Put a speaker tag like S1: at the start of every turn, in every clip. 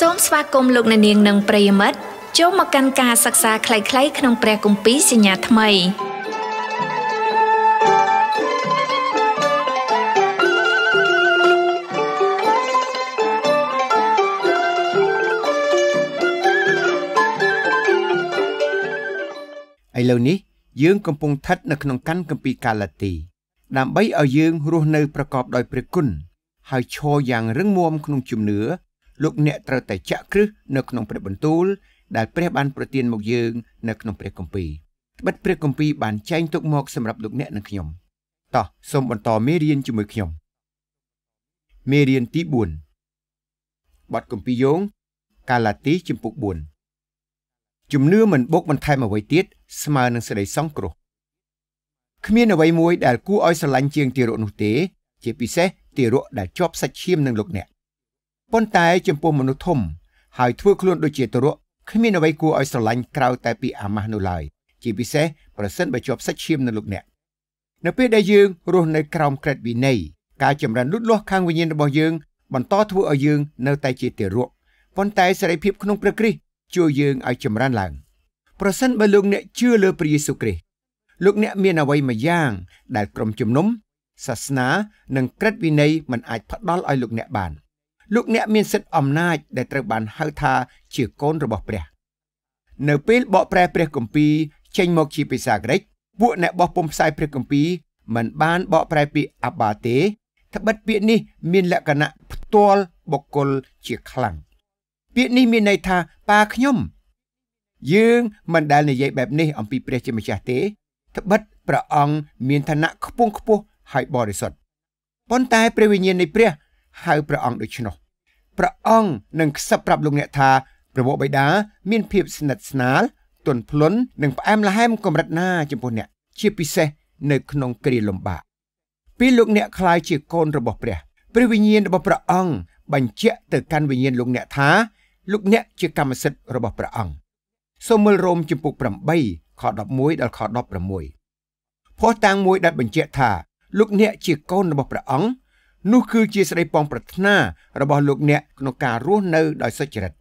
S1: សូមស្វាគមន៍លោកអ្នកនាងនិងប្រិយមិត្តចូលមកកាន់ការសិក្សាខ្លីៗក្នុងព្រះគម្ពីរសញ្ញាថ្មី
S2: ឥឡូវនេះ យើងកំពុងស្ថិតនៅក្នុងកាន់គម្ពីរកាឡាទី ដើម្បីឲ្យយើងរស់នៅប្រកបដោយព្រះគុណហើយឈរយ៉ាងរឹងមាំក្នុងជំនឿលោកអ្នកត្រូវតែចាក់គ្រឹះនៅក្នុងព្រះបន្ទូលដែលព្រះបានប្រទានមកយើង នៅក្នុងព្រះគម្ពីរបិទ្ធព្រះគម្ពីរបានចែងទុកមកសម្រាប់លោកអ្នកនិងខ្ញុំតោះសូមបន្តមេរៀនជាមួយខ្ញុំមេរៀនទី4បទគម្ពីរយោងកាឡាទីជំពូក4ជំនឿមិនបុកបន្ថែមអ្វីទៀតស្មើនឹងសេចក្តីសង្គ្រោះគ្មានអ្វីមួយដែល គួរឲ្យស្រឡាញ់ជាងទារកនោះទេ ជាពិសេសទារកដែលជាប់សាច់ឈាមនឹងលោកអ្នកប៉ុន្តែចំពោះមនុស្សធំហើយធ្វើខ្លួនដូចជាទរក់គ្មានអ្វីគួរឲ្យស្រឡាញ់ក្រៅតែពីអាម៉ាស់នោះឡើយជាពិសេសប្រសិនបើជាប់សាច់ឈាមនៅលោកអ្នកនៅពេលដែលយើងរស់នៅក្រោមក្រឹតវិន័យការចម្រើនលូតលាស់ខាងវិញ្ញាណរបស់យើងបន្តធ្វើឲ្យយើងនៅតែជាទារកប៉ុន្តែសេរីភាពក្នុងព្រះគ្រីស្ទជួយយើងឲ្យចម្រើនឡើងប្រសិនបើលោកអ្នកជឿលើព្រះយេស៊ូវគ្រីស្ទលោកអ្នកមានអ្វីមួយយ៉ាងដែលក្រុមជំនុំសាសនា និងក្រឹតវិន័យមិនអាចផ្ដល់ឲ្យលោកអ្នកបាន។លោកអ្នកមានសិទ្ធិអំណាច ដែលត្រូវបានហៅថាជាកូនរបស់ព្រះ នៅពេលបកប្រែ ព្រះគម្ពីរចេញមកជាភាសាក្រិកពួកអ្នកបោះពុំផ្សាយព្រះគម្ពីរមិនបានបកប្រែពាក្យអាបាទេត្បិតពាក្យនេះមានលក្ខណៈផ្ទាល់បុគ្គលជាខ្លាំងពាក្យនេះមានន័យថាប៉ាខ្ញុំ យើងមិនដែលនិយាយបែបនេះអំពីព្រះជាម្ចាស់ទេត្បិតព្រះអង្គមានឋានៈខ្ពង់ខ្ពស់ហើយបរិសុទ្ធប៉ុន្តែព្រះវិញ្ញាណនៃព្រះហៅព្រះអង្គដូច្នោះព្រះអង្គនឹងខ្សឹបប្រាប់លោកអ្នកថាព្រះបបិតាមានភាពស្និទ្ធស្នាល ទន់ភ្លន់និងផ្អែមល្ហែមកម្រិតណា ចំពោះអ្នកជាពិសេសនៅក្នុងគ្រាលំបាកពេលលោកអ្នកខ្លាយជាកូនរបស់ព្រះព្រះវិញ្ញាណរបស់ព្រះអង្គបញ្ជាក់ទៅកាន់វិញ្ញាណលោកអ្នកថាលោកអ្នកជាកម្មសិទ្ធិរបស់ព្រះអង្គសូមមើលរ៉ូមជំពូក8ខ11ដល់ខ16ភស្តុតាងមួយដែលបញ្ជាក់ថាលោកអ្នកជាកូនរបស់ព្រះអង្គនោះគឺជាសេចក្តីប៉ងប្រាថ្នារបស់លោកអ្នកក្នុងការរស់នៅដោយសុចរិត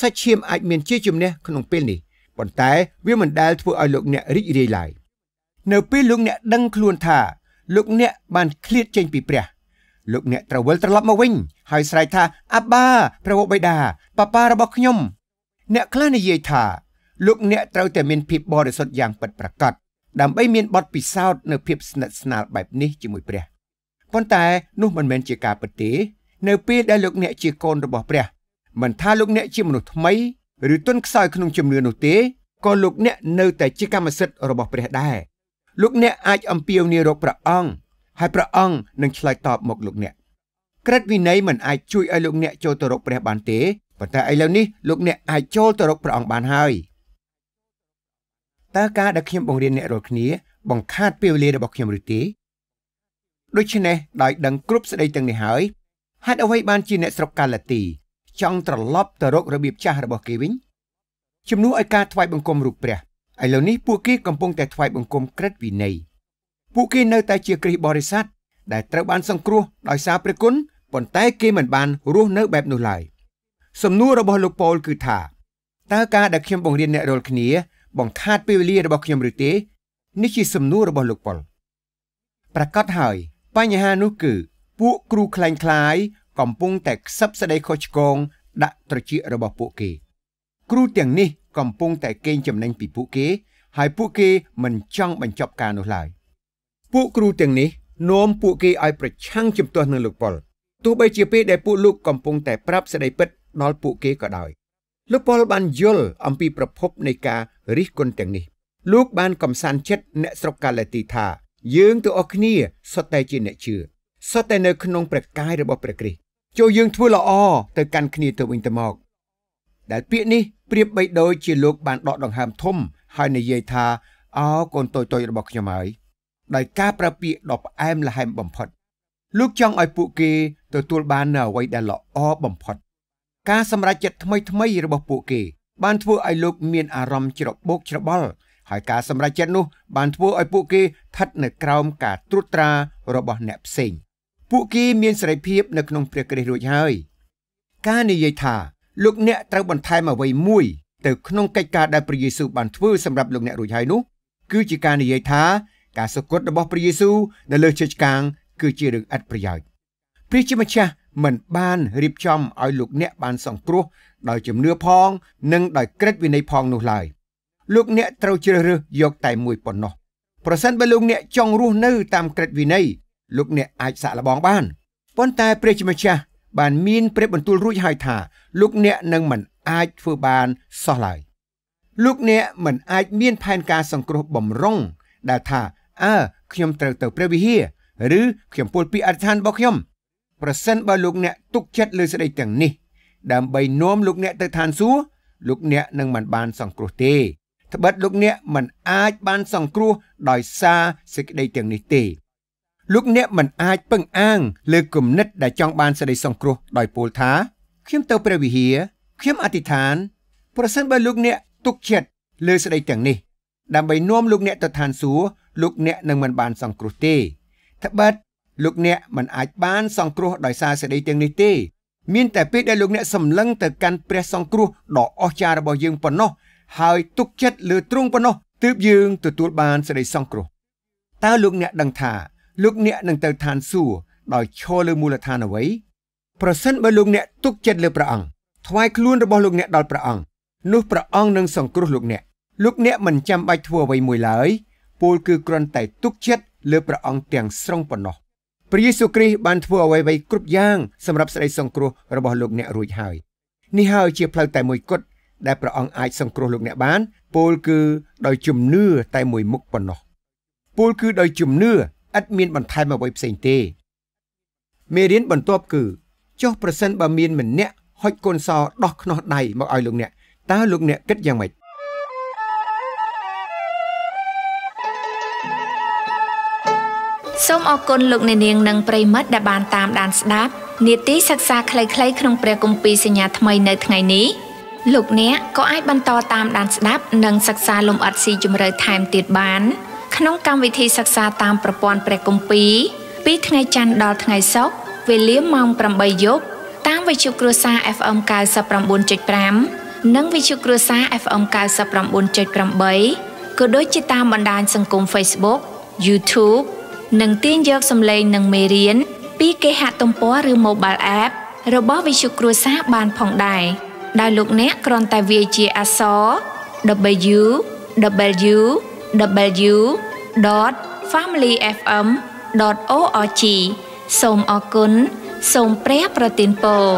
S2: សាច់ឈាមអាចមានជាជំនះក្នុងពេលនេះប៉ុន្តែវាមិនដែលធ្វើឲ្យលោកអ្នករីករាយឡើយនៅពេលលោកអ្នកដឹងខ្លួនថាលោកអ្នកបានឃ្លាតចេញពីព្រះ លោកអ្នកត្រូវវិលត្រឡប់មកវិញ ហើយស្រែកថាអាបាព្រះបិតាប៉ាប៉ារបស់ខ្ញុំអ្នកខ្លះនិយាយថាលោកអ្នកត្រូវតែមានភាពបរិសុទ្ធយ៉ាងពិតប្រាកដដើម្បីមានបទពិសោធន៍នៅភាពស្និទ្ធស្នាលបែបនេះជាមួយព្រះប៉ុន្តែនោះមិនមែនជាការពិតទេនៅពេលដែលលោកអ្នកជាកូនរបស់ព្រះមិនថាលោកអ្នកជាមនុស្សថ្មី ឬទុនខ្សោយក្នុងជំនឿនោះទេក៏លោកអ្នកនៅតែជាកម្មសិទ្ធិរបស់ព្រះដែរលោកអ្នកអាច អំពាវនាវរកព្រះអង្គហើយព្រះអង្គនឹងឆ្លើយតបមក លោកអ្នកក្រឹតវិន័យមិនអាចជួយឲ្យលោកអ្នកចូលទៅរកព្រះបានទេប៉ុន្តែឥឡូវនេះលោកអ្នកអាចចូលទៅរកព្រះអង្គបានហើយតើការដែលខ្ញុំបង្រៀនអ្នករាល់គ្នាបង្ខាតពេលវេលារបស់ខ្ញុំឬទេដូច្នេះដោយដឹងគ្រប់ស្ដីទាំងនេះហើយហេតុអ្វីបានជាអ្នកស្រុកកាឡាទី ចង់ត្រឡប់ទៅរករបៀបចាស់របស់គេវិញជំនួសឲ្យការថ្វាយបង្គំរូបព្រះឥឡូវនេះពួកគេកំពុងតែថ្វាយបង្គំក្រឹតវិន័យពួកគេនៅតែជាគ្រីស្ទបរិស័ទដែលត្រូវបាន សង្គ្រោះដោយសារព្រះគុណប៉ុន្តែគេមិនបានរស់នៅបែបនោះឡើយសំណួររបស់លោកប៉ូលគឺថាតើការដែលខ្ញុំបង្រៀនអ្នករាល់គ្នា បង្ខាតពេលវេលារបស់ខ្ញុំឬទេ នេះជាសំណួររបស់លោកប៉ូលប្រកាសហើយបញ្ហានោះគឺ ពួកគ្រូខ្លែងខ្លាយកំពុងតែខ្សឹបស្ដីខុសឆ្គងដាក់ត្រចៀករបស់ពួកគេ គ្រូទាំងនេះកំពុងតែកេងចំណេញពីពួកគេហើយពួកគេមិនចង់បញ្ចប់ការនោះឡើយពួកគ្រូទាំងនេះនាំពួកគេឲ្យប្រឆាំងជំទាស់នឹងលោកប៉ុលទោះបីជាពេលដែលពួកលោកកំពុងតែប្រាប់សេចក្តីពិតដល់ពួកគេក៏ដោយលោកប៉ុលបានយល់អំពីប្រភពនៃការរិះគន់ទាំងនេះ លោកបានកំសាន្តចិត្តអ្នកស្រុកកាឡេទីថាយើងទាំងអស់គ្នាសុទ្ធតែជាអ្នកជឿសុទ្ធតែនៅក្នុងព្រះកាយរបស់ព្រះគ្រីស្ទចូលយើងធ្វើល្អទៅកាន់គ្នាទៅវិញទៅមកដែលពាក្យនេះប្រៀបបីដូចជាលោកបានដកដង្ហើមធំហើយនិយាយថាអោកូនតូចតូចរបស់ខ្ញុំហើយដោយការប្រើពាក្យដ៏ផ្អែមល្ហែមបំផុតលោកចង់ឲ្យពួកគេទទួលបាននូវអ្វីដែលល្អបំផុតការសម្រេចចិត្តថ្មីថ្មីរបស់ពួកគេ បានធ្វើឲ្យលោក មានអារម្មណ៍ច្របូកច្របល់ហើយការសម្រេចចិត្តនោះ បានធ្វើឲ្យពួកគេស្ថិតនៅក្រោមការត្រួតត្រារបស់អ្នកផ្សេង ពួកគេមានសេរីភាពនៅក្នុងព្រះគ្រីស្ទរួចហើយការនិយាយថាលោកអ្នកត្រូវបន្ថែមអ្វីមួយទៅក្នុងកិច្ចការដែលព្រះយេស៊ូវបានធ្វើសម្រាប់លោកអ្នករួចហើយនោះគឺជាការនិយាយថាការសុគតរបស់ព្រះយេស៊ូវនៅលើជើងឆ្កាង គឺជារឿងឥតប្រយោជន៍ព្រះជាម្ចាស់មិនបានរៀបចំឲ្យលោកអ្នកបានសង្គ្រោះដោយជំនឿផង និងដោយក្រឹតវិន័យផងនោះឡើយ។លោកអ្នកត្រូវជ្រើសរើសយកតែមួយប៉ុណ្ណោះប្រសិនបើលោកអ្នកចង់រស់នៅតាមក្រឹតវិន័យលោកអ្នកអាចសាក់លបងបានប៉ុន្តែព្រះជាម្ចាស់បានមានព្រះបន្ទូលរួចហើយថាលោកអ្នកនឹងមិនអាចធ្វើបានសោះឡើយលោកអ្នកមិនអាចមានផែនការសង្គ្រោះបំរុង ដែលថាអើខ្ញុំត្រូវទៅព្រះវិហារឬខ្ញុំពលពីអធិដ្ឋានរបស់ខ្ញុំប្រសិនបើលោកអ្នកទុកចិត្តលើសេចក្តីទាំងនេះ ដើម្បីនាំលោកអ្នកទៅឋានសួគ៌លោកអ្នកនឹងមិនបានសង្គ្រោះទេត្បិតលោកអ្នកមិនអាចបានសង្គ្រោះដោយសារសេចក្តីទាំងនេះទេលោកអ្នកមិនអាចពឹងអាងលើគំនិតដែលចង់បានសេចក្តីសង្គ្រោះដោយពោលថាខ្ញុំទៅព្រះវិហារខ្ញុំអធិដ្ឋាន ប្រសិនបើលោកអ្នកទុកចិត្តលើសេចក្តីទាំងនេះ ដើម្បីនាំលោកអ្នកទៅឋានសួគ៌លោកអ្នកនឹងមិនបានសង្គ្រោះទេត្បិតលោកអ្នកមិនអាចបានសង្គ្រោះដោយសារសេចក្តីទាំងនេះទេ មានតែពេលដែលលោកអ្នកសម្លឹងទៅកាន់ព្រះសង្គ្រោះដ៏អស្ចារ្យរបស់យើងប៉ុណ្ណោះហើយទុកចិត្តលើទ្រង់ប៉ុណ្ណោះទើបយើងទទួលបានសេចក្តីសង្គ្រោះតើលោកអ្នកដឹងថាលោកអ្នកនឹងទៅឋានសួគ៌ដោយឈរលើមូលដ្ឋានអ្វីប្រសិនបើលោកអ្នកទុកចិត្តលើព្រះអង្គថ្វាយខ្លួនរបស់លោកអ្នកដល់ព្រះអង្គនោះព្រះអង្គនឹងសង្គ្រោះលោកអ្នក លោកអ្នកមិនចាំបាច់ធ្វើអ្វីមួយឡើយពោលគឺគ្រាន់តែទុកចិត្តលើព្រះអង្គទាំងស្រុងប៉ុណ្ណោះព្រះយេស៊ូវគ្រីស្ទបានធ្វើអ្វីៗគ្រប់យ៉ាងសម្រាប់សេចក្តីសង្គ្រោះរបស់លោកអ្នករួចហើយនេះហើយជាផ្លូវតែមួយគត់ដែលព្រះអង្គអាចសង្គ្រោះលោកអ្នកបានពោលគឺ ដោយជំនឿតែមួយមុខប៉ុណ្ណោះពោលគឺដោយ ជំនឿឥតមានបន្ថែមអ្វីផ្សេងទេមេរៀនបន្ទាប់ គឺ ចុះប្រសិនបើមានម្នាក់ហុចកូនសោដោះខ្នោះដៃមកឲ្យលោកអ្នកតើលោកអ្នកគិតយ៉ាងម៉េច
S1: សូមអរគុណលោកអ្នក នាងនិងប្រិមិត្តដែលបានតាមដានស្ដាប់នីតិសិក្សាខ្លីៗក្នុងព្រះគម្ពីរសញ្ញាថ្មីនៅថ្ងៃនេះលោកអ្នកក៏អាចបន្តតាមដានស្ដាប់និងសិក្សាលំអិតស៊ីជម្រៅថែមទៀតបានក្នុងកម្មវិធីសិក្សាតាមប្រព័ន្ធព្រះគម្ពីរពីថ្ងៃច័ន្ទដល់ថ្ងៃសុក្រវេលាម៉ោង8យប់តាមវិទ្យុគ្រួសារ FM 99.5និងវិទ្យុគ្រួសារ FM 99.8ក៏ដូចជាតាមបណ្ដាញសង្គម Facebook YouTube និងទាញយកសំឡេងនិងមេរៀនពីគេហទំព័រឬ Mobile App របស់វិទ្យុគ្រួសារបានផងដែរ។ដែលលោកអ្នកគ្រាន់តែវាយជាអក្សរ www.familyfm.org សូមអរគុណសូមព្រះប្រទានពរ